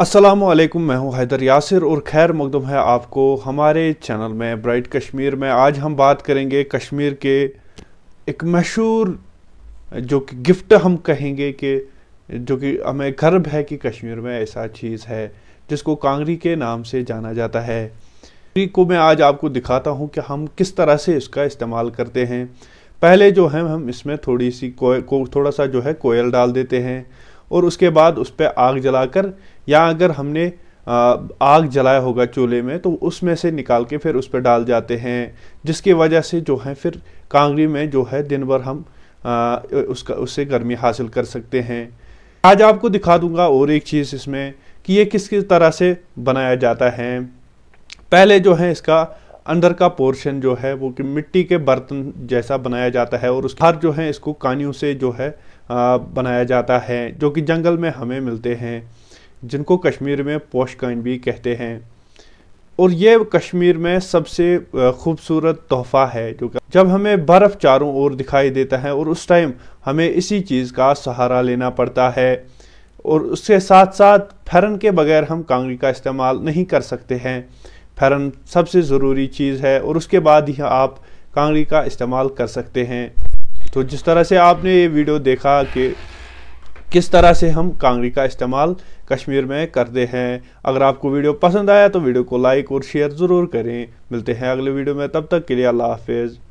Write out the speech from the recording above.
असलम मैं हूँ हैदर यासिर और खैर मकदम है आपको हमारे चैनल में ब्राइट कश्मीर में आज हम बात करेंगे कश्मीर के एक मशहूर जो कि गिफ्ट हम कहेंगे कि जो कि हमें गर्व है कि कश्मीर में ऐसा चीज़ है जिसको कांगरी के नाम से जाना जाता है कांगरी को मैं आज आपको दिखाता हूँ कि हम किस तरह से इसका इस्तेमाल करते हैं पहले जो है हम इसमें थोड़ी सी को, को थोड़ा सा जो है कोयल डाल देते हैं और उसके बाद उस पर आग जलाकर या अगर हमने आग जलाया होगा चूल्हे में तो उसमें से निकाल के फिर उस पर डाल जाते हैं जिसकी वजह से जो है फिर कांगड़ी में जो है दिन भर हम उसका उससे गर्मी हासिल कर सकते हैं आज आपको दिखा दूंगा और एक चीज़ इसमें कि ये किस किस तरह से बनाया जाता है पहले जो है इसका अंदर का पोर्शन जो है वो कि मिट्टी के बर्तन जैसा बनाया जाता है और उस हर जो है इसको कानियों से जो है आ, बनाया जाता है जो कि जंगल में हमें मिलते हैं जिनको कश्मीर में पोश कॉइन भी कहते हैं और ये कश्मीर में सबसे खूबसूरत तोहफा है जो जब हमें बर्फ़ चारों ओर दिखाई देता है और उस टाइम हमें इसी चीज़ का सहारा लेना पड़ता है और उसके साथ साथ फेरन के बगैर हम कांगड़ी का इस्तेमाल नहीं कर सकते हैं फेरन सबसे ज़रूरी चीज़ है और उसके बाद ही आप कांगड़ी का इस्तेमाल कर सकते हैं तो जिस तरह से आपने ये वीडियो देखा कि किस तरह से हम कांगड़ी का इस्तेमाल कश्मीर में करते हैं अगर आपको वीडियो पसंद आया तो वीडियो को लाइक और शेयर ज़रूर करें मिलते हैं अगले वीडियो में तब तक के लिए अल्लाह हाफिज़